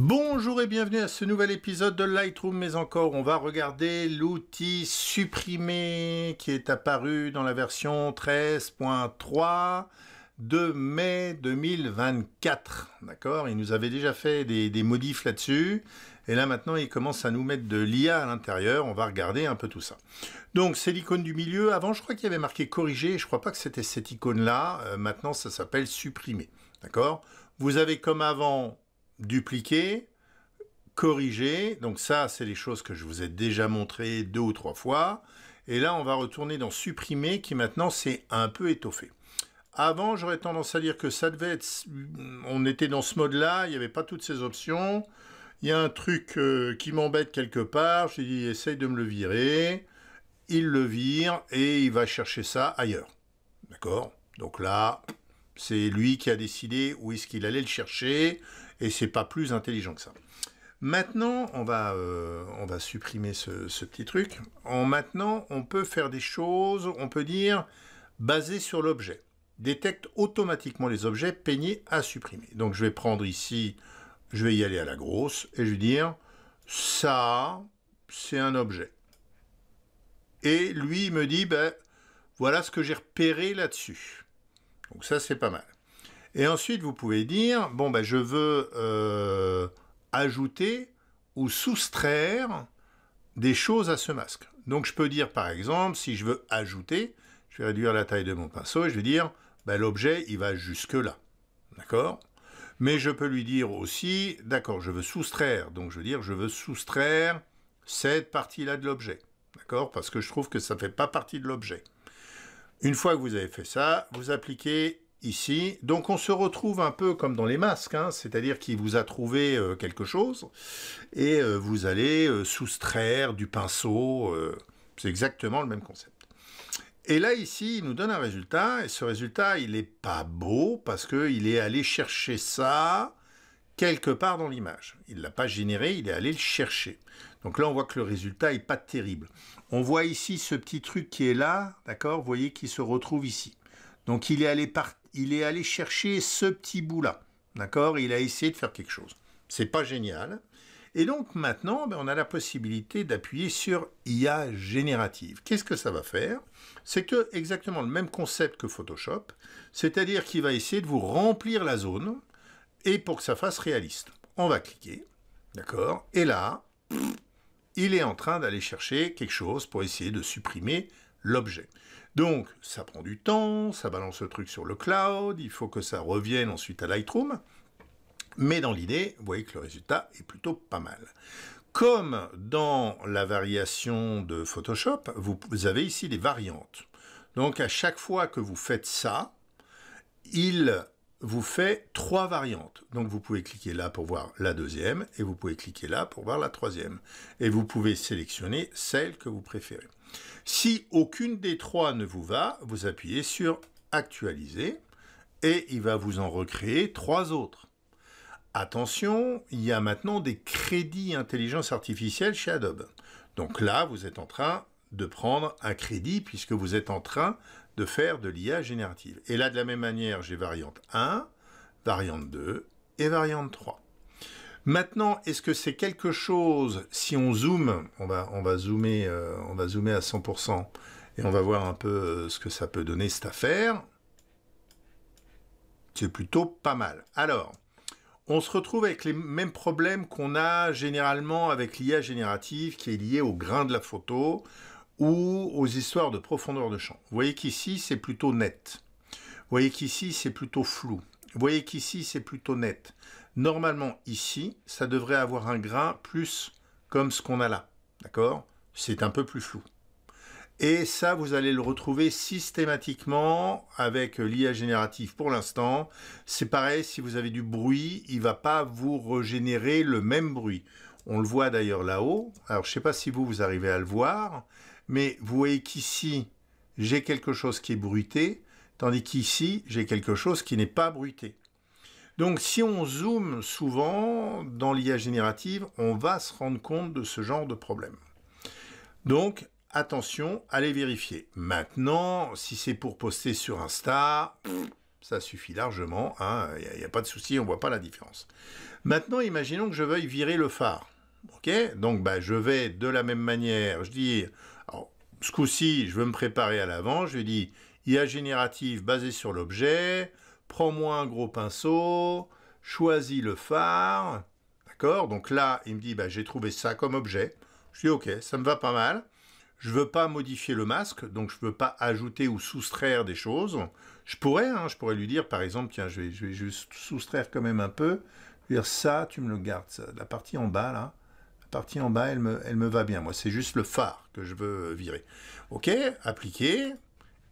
Bonjour et bienvenue à ce nouvel épisode de Lightroom, mais encore on va regarder l'outil supprimé qui est apparu dans la version 13.3 de mai 2024. D'accord Il nous avait déjà fait des, modifs là-dessus. Et là maintenant, il commence à nous mettre de l'IA à l'intérieur. On va regarder un peu tout ça. Donc c'est l'icône du milieu. Avant, je crois qu'il y avait marqué corriger. Je crois pas que c'était cette icône-là. Euh, maintenant, ça s'appelle supprimer. D'accord Vous avez comme avant dupliquer, corriger. Donc ça, c'est les choses que je vous ai déjà montrées deux ou trois fois. Et là, on va retourner dans supprimer qui maintenant c'est un peu étoffé. Avant, j'aurais tendance à dire que ça devait être... On était dans ce mode-là, il n'y avait pas toutes ces options. Il y a un truc euh, qui m'embête quelque part. J'ai dit, essaye de me le virer. Il le vire et il va chercher ça ailleurs. D'accord Donc là, c'est lui qui a décidé où est-ce qu'il allait le chercher et c'est pas plus intelligent que ça. Maintenant, on va, euh, on va supprimer ce, petit truc. En maintenant, on peut faire des choses, on peut dire, basées sur l'objet. Détecte automatiquement les objets peignés à supprimer. Donc je vais prendre ici, je vais y aller à la grosse, et je vais dire, ça, c'est un objet. Et lui, il me dit, ben, voilà ce que j'ai repéré là-dessus. Donc ça, c'est pas mal. Et ensuite, vous pouvez dire, bon, ben, je veux euh, ajouter ou soustraire des choses à ce masque. Donc, je peux dire, par exemple, si je veux ajouter, je vais réduire la taille de mon pinceau et je vais dire, ben, l'objet, il va jusque-là. D'accord Mais je peux lui dire aussi, d'accord, je veux soustraire. Donc, je veux dire, je veux soustraire cette partie-là de l'objet. D'accord Parce que je trouve que ça ne fait pas partie de l'objet. Une fois que vous avez fait ça, vous appliquez ici. Donc on se retrouve un peu comme dans les masques, hein, c'est-à-dire qu'il vous a trouvé euh, quelque chose et euh, vous allez euh, soustraire du pinceau. c'est exactement le même concept. Et là ici, il nous donne un résultat et ce résultat, il n'est pas beau parce qu'il est allé chercher ça quelque part dans l'image. Il ne l'a pas généré, il est allé le chercher. Donc là, on voit que le résultat n'est pas terrible. On voit ici ce petit truc qui est là, d'accord Vous voyez qu'il se retrouve ici. Donc il est allé partir il est allé chercher ce petit bout-là. D'accord Il a essayé de faire quelque chose. C'est pas génial. Et donc maintenant, ben, on a la possibilité d'appuyer sur IA générative. Qu'est-ce que ça va faire C'est que exactement le même concept que Photoshop, c'est-à-dire qu'il va essayer de vous remplir la zone et pour que ça fasse réaliste. On va cliquer, d'accord Et là, il est en train d'aller chercher quelque chose pour essayer de supprimer l'objet. Donc, ça prend du temps, ça balance le truc sur le cloud, il faut que ça revienne ensuite à Lightroom. Mais dans l'idée, vous voyez que le résultat est plutôt pas mal. Comme dans la variation de Photoshop, vous, avez ici des variantes. Donc à chaque fois que vous faites ça, il vous fait trois variantes. Donc vous pouvez cliquer là pour voir la deuxième et vous pouvez cliquer là pour voir la troisième. Et vous pouvez sélectionner celle que vous préférez. Si aucune des trois ne vous va, vous appuyez sur Actualiser et il va vous en recréer trois autres. Attention, il y a maintenant des crédits intelligence artificielle chez Adobe. Donc là, vous êtes en train de prendre un crédit puisque vous êtes en train de faire de l'IA générative. Et là, de la même manière, j'ai variante 1, variante 2 et variante 3. Maintenant, est-ce que c'est quelque chose, si on zoome, on va, on va, zoomer, euh, on va zoomer à 100%, et on va voir un peu euh, ce que ça peut donner cette affaire, c'est plutôt pas mal. Alors, on se retrouve avec les mêmes problèmes qu'on a généralement avec l'IA générative qui est liée au grain de la photo ou aux histoires de profondeur de champ. Vous voyez qu'ici, c'est plutôt net. Vous voyez qu'ici, c'est plutôt flou. Vous voyez qu'ici, c'est plutôt net. Normalement, ici, ça devrait avoir un grain plus comme ce qu'on a là. D'accord C'est un peu plus flou. Et ça, vous allez le retrouver systématiquement avec l'IA générative pour l'instant. C'est pareil, si vous avez du bruit, il ne va pas vous régénérer le même bruit. On le voit d'ailleurs là-haut. Alors, je ne sais pas si vous, vous arrivez à le voir, mais vous voyez qu'ici, j'ai quelque chose qui est bruité, tandis qu'ici, j'ai quelque chose qui n'est pas bruité. Donc si on zoome souvent dans l'IA générative, on va se rendre compte de ce genre de problème. Donc attention, allez vérifier. Maintenant, si c'est pour poster sur Insta, ça suffit largement, il hein, n'y a, pas de souci, on ne voit pas la différence. Maintenant, imaginons que je veuille virer le phare. Ok Donc bah, je vais de la même manière, je dis, ce coup-ci, je veux me préparer à l'avant, je dis IA générative basée sur l'objet, prends-moi un gros pinceau, choisis le phare. D'accord Donc là, il me dit, bah, j'ai trouvé ça comme objet. Je dis, ok, ça me va pas mal. Je ne veux pas modifier le masque, donc je ne veux pas ajouter ou soustraire des choses. Je pourrais, hein, je pourrais lui dire, par exemple, tiens, je vais, juste soustraire quand même un peu. Je dire, ça, tu me le gardes. Ça. La partie en bas, là, la partie en bas, elle me, elle me va bien. Moi, c'est juste le phare que je veux virer. Ok, appliquer.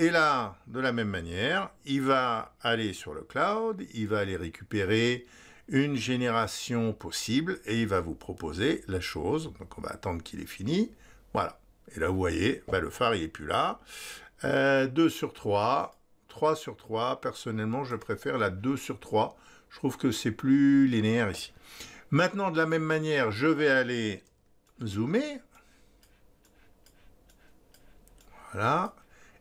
Et là, de la même manière, il va aller sur le cloud, il va aller récupérer une génération possible et il va vous proposer la chose. Donc on va attendre qu'il ait fini. Voilà. Et là, vous voyez, bah, le phare, il n'est plus là. 2 euh, sur 3, 3 sur 3. Personnellement, je préfère la 2 sur 3. Je trouve que c'est plus linéaire ici. Maintenant, de la même manière, je vais aller zoomer. Voilà.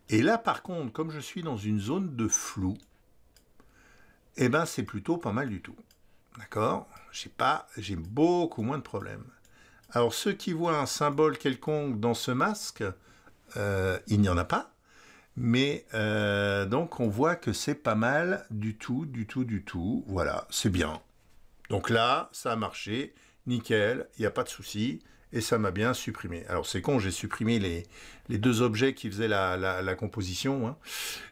Et là, par contre, comme je suis dans une zone de flou, eh ben, c'est plutôt pas mal du tout. D'accord J'ai pas, j'ai beaucoup moins de problèmes. Alors, ceux qui voient un symbole quelconque dans ce masque, euh, il n'y en a pas. Mais euh, donc, on voit que c'est pas mal du tout, du tout, du tout. Voilà, c'est bien. Donc là, ça a marché. Nickel, il n'y a pas de souci et ça m'a bien supprimé. Alors c'est con, j'ai supprimé les, deux objets qui faisaient la, composition, hein.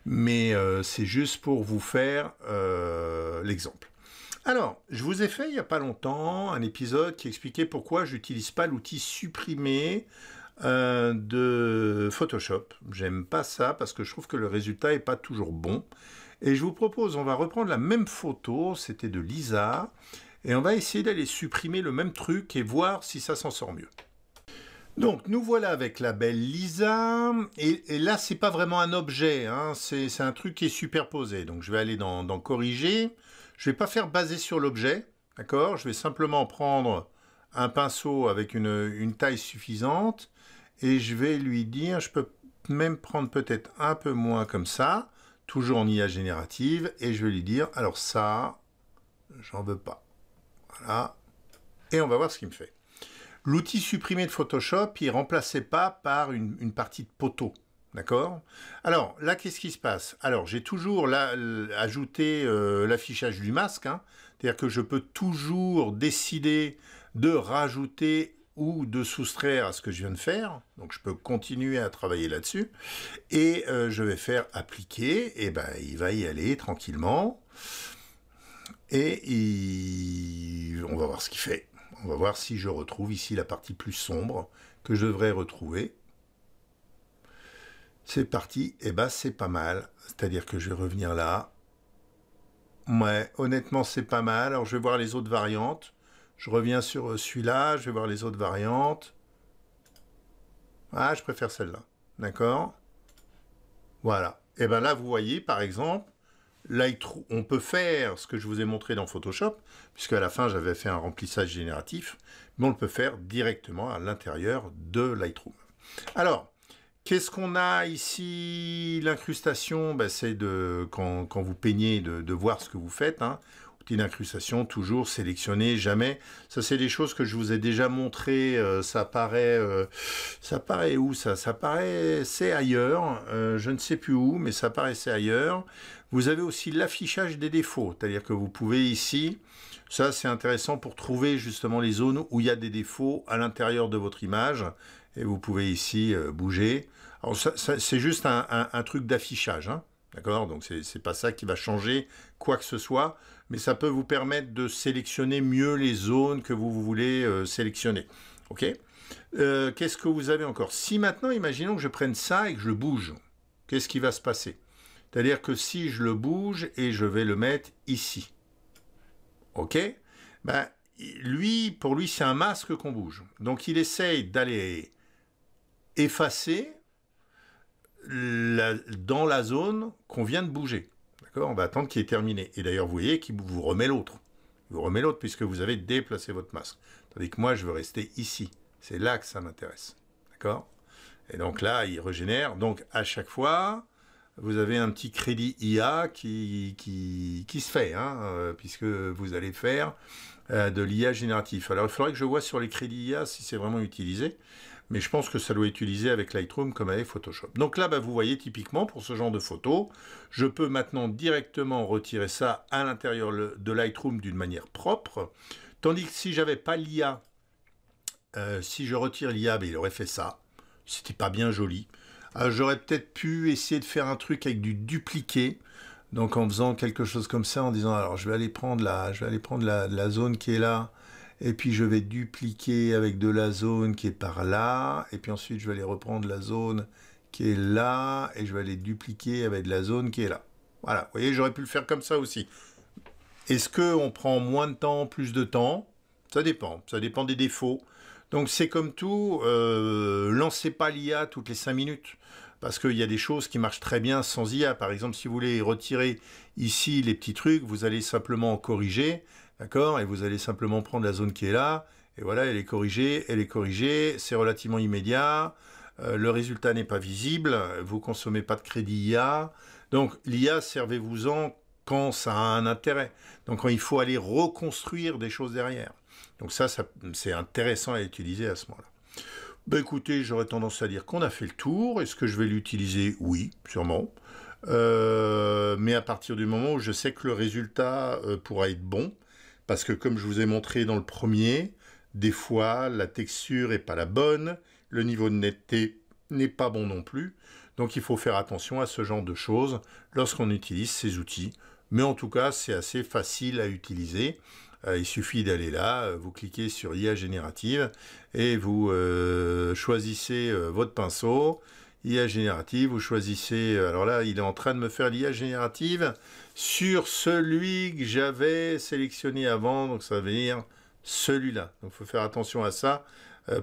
mais euh, c'est juste pour vous faire euh, l'exemple. Alors, je vous ai fait il n'y a pas longtemps un épisode qui expliquait pourquoi j'utilise pas l'outil supprimer euh, de Photoshop. J'aime pas ça parce que je trouve que le résultat n'est pas toujours bon. Et je vous propose, on va reprendre la même photo, c'était de Lisa, et on va essayer d'aller supprimer le même truc et voir si ça s'en sort mieux. Donc nous voilà avec la belle Lisa, et, là, là c'est pas vraiment un objet, hein. c'est un truc qui est superposé. Donc je vais aller dans, corriger, je vais pas faire baser sur l'objet, d'accord Je vais simplement prendre un pinceau avec une, une, taille suffisante, et je vais lui dire, je peux même prendre peut-être un peu moins comme ça, toujours en IA générative, et je vais lui dire, alors ça, j'en veux pas. Voilà. Et on va voir ce qu'il me fait. L'outil supprimé de Photoshop, il ne remplaçait pas par une, partie de poteau. D'accord Alors, là, qu'est-ce qui se passe Alors, j'ai toujours ajouté euh, l'affichage du masque. Hein. C'est-à-dire que je peux toujours décider de rajouter ou de soustraire à ce que je viens de faire. Donc je peux continuer à travailler là-dessus. Et euh, je vais faire appliquer. Et eh ben il va y aller tranquillement. Et on va voir ce qu'il fait. On va voir si je retrouve ici la partie plus sombre que je devrais retrouver. C'est parti, et eh ben, c'est pas mal. C'est-à-dire que je vais revenir là. Ouais, honnêtement c'est pas mal. Alors je vais voir les autres variantes. Je reviens sur euh, celui-là, je vais voir les autres variantes. Ah, je préfère celle-là. D'accord Voilà. Et eh bien là, vous voyez, par exemple, Lightroom, on peut faire ce que je vous ai montré dans Photoshop, puisque à la fin j'avais fait un remplissage génératif, mais on le peut faire directement à l'intérieur de Lightroom. Alors, qu'est-ce qu'on a ici L'incrustation, ben, c'est de quand, vous peignez de, voir ce que vous faites. Hein. incrustation toujours sélectionner, jamais. Ça, c'est des choses que je vous ai déjà montrées. Euh, ça paraît, euh, ça paraît où ça Ça paraît, c'est ailleurs. Euh, je ne sais plus où, mais ça paraissait ailleurs. Vous avez aussi l'affichage des défauts, c'est-à-dire que vous pouvez ici, ça c'est intéressant pour trouver justement les zones où il y a des défauts à l'intérieur de votre image, et vous pouvez ici euh, bouger. Alors ça, c'est juste un, truc d'affichage, hein, d'accord Donc c'est pas ça qui va changer quoi que ce soit, mais ça peut vous permettre de sélectionner mieux les zones que vous voulez euh, sélectionner, ok euh, Qu'est-ce que vous avez encore Si maintenant, imaginons que je prenne ça et que je bouge, qu'est-ce qui va se passer c'est-à-dire que si je le bouge et je vais le mettre ici, ok ben, lui, Pour lui, c'est un masque qu'on bouge. Donc il essaye d'aller effacer dans la zone qu'on vient de bouger. D'accord On va attendre qu'il ait terminé. Et d'ailleurs, vous voyez qu'il vous remet l'autre. Il vous remet l'autre puisque vous avez déplacé votre masque. Tandis que moi, je veux rester ici. C'est là que ça m'intéresse. D'accord Et donc là, il régénère. Donc à chaque fois, vous avez un petit crédit IA qui, se fait, hein, euh, puisque vous allez faire euh, de l'IA génératif. Alors il faudrait que je vois sur les crédits IA si c'est vraiment utilisé, mais je pense que ça doit être utilisé avec Lightroom comme avec Photoshop. Donc là, bah, vous voyez typiquement pour ce genre de photo, je peux maintenant directement retirer ça à l'intérieur de Lightroom d'une manière propre, tandis que si j'avais pas l'IA, euh, si je retire l'IA, bah, il aurait fait ça. C'était pas bien joli. Ah, j'aurais peut-être pu essayer de faire un truc avec du dupliqué. Donc en faisant quelque chose comme ça, en disant alors je vais aller prendre la, je vais aller prendre la, la zone qui est là, et puis je vais dupliquer avec de la zone qui est par là, et puis ensuite je vais aller reprendre la zone qui est là, et je vais aller dupliquer avec de la zone qui est là. Voilà, vous voyez, j'aurais pu le faire comme ça aussi. Est-ce qu'on prend moins de temps, plus de temps Ça dépend, ça dépend des défauts. Donc c'est comme tout, euh, lancez pas l'IA toutes les 5 minutes. Parce qu'il y a des choses qui marchent très bien sans IA. Par exemple, si vous voulez retirer ici les petits trucs, vous allez simplement corriger, d'accord Et vous allez simplement prendre la zone qui est là, et voilà, elle est corrigée, elle est corrigée, c'est relativement immédiat, euh, le résultat n'est pas visible, vous consommez pas de crédit IA. Donc l'IA, servez-vous-en quand ça a un intérêt. Donc quand il faut aller reconstruire des choses derrière. Donc ça, c'est intéressant à utiliser à ce moment-là. Ben écoutez, j'aurais tendance à dire qu'on a fait le tour. Est-ce que je vais l'utiliser Oui, sûrement. Euh, mais à partir du moment où je sais que le résultat euh, pourra être bon, parce que comme je vous ai montré dans le premier, des fois la texture n'est pas la bonne, le niveau de netteté n'est pas bon non plus. Donc il faut faire attention à ce genre de choses lorsqu'on utilise ces outils. Mais en tout cas, c'est assez facile à utiliser. Euh, il suffit d'aller là, euh, vous cliquez sur IA générative et vous euh, choisissez votre pinceau. IA générative, vous choisissez, alors là il est en train de me faire l'IA générative sur celui que j'avais sélectionné avant, donc ça veut dire celui-là. Donc il faut faire attention à ça,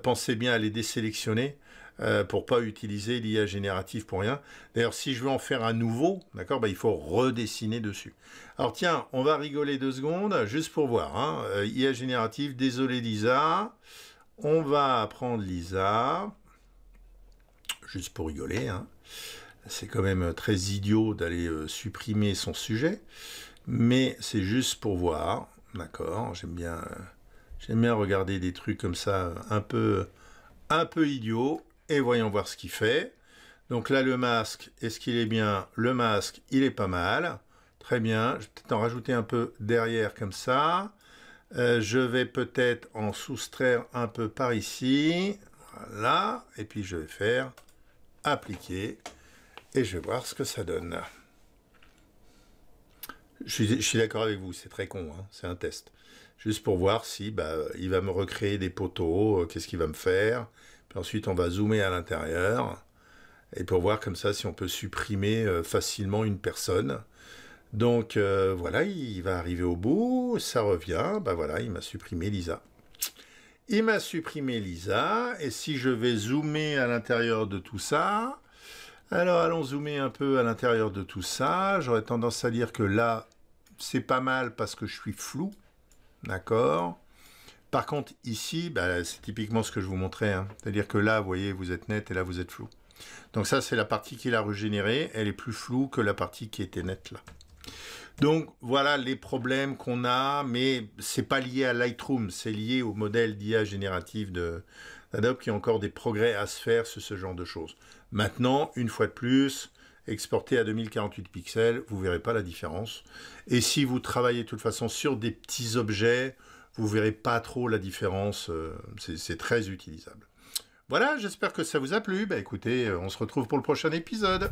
pensez bien à les désélectionner pour euh, pour pas utiliser l'IA générative pour rien. D'ailleurs, si je veux en faire un nouveau, d'accord, bah, il faut redessiner dessus. Alors tiens, on va rigoler deux secondes, juste pour voir. IA hein. euh, générative, désolé Lisa. On va prendre Lisa, juste pour rigoler. Hein. C'est quand même très idiot d'aller euh, supprimer son sujet, mais c'est juste pour voir. D'accord, j'aime bien, j'aime bien regarder des trucs comme ça, un peu, un peu idiots et voyons voir ce qu'il fait. Donc là, le masque, est-ce qu'il est bien Le masque, il est pas mal. Très bien. Je vais peut-être en rajouter un peu derrière comme ça. Euh, je vais peut-être en soustraire un peu par ici. Voilà. Et puis je vais faire appliquer. Et je vais voir ce que ça donne. Je suis, d'accord avec vous, c'est très con, hein. c'est un test. Juste pour voir si bah, il va me recréer des poteaux, euh, qu'est-ce qu'il va me faire, ensuite, on va zoomer à l'intérieur et pour voir comme ça si on peut supprimer euh, facilement une personne. Donc euh, voilà, il va arriver au bout, ça revient, ben voilà, il m'a supprimé Lisa. Il m'a supprimé Lisa, et si je vais zoomer à l'intérieur de tout ça, alors allons zoomer un peu à l'intérieur de tout ça, j'aurais tendance à dire que là, c'est pas mal parce que je suis flou, d'accord par contre, ici, bah, c'est typiquement ce que je vous montrais. Hein. C'est-à-dire que là, vous voyez, vous êtes net et là, vous êtes flou. Donc ça, c'est la partie qui l'a régénérée. Elle est plus floue que la partie qui était nette là. Donc voilà les problèmes qu'on a, mais c'est pas lié à Lightroom, c'est lié au modèle d'IA génératif d'Adobe qui a encore des progrès à se faire sur ce genre de choses. Maintenant, une fois de plus, exporté à 2048 pixels, vous verrez pas la différence. Et si vous travaillez de toute façon sur des petits objets, vous verrez pas trop la différence, euh, c'est très utilisable. Voilà, j'espère que ça vous a plu. Bah, écoutez, euh, on se retrouve pour le prochain épisode.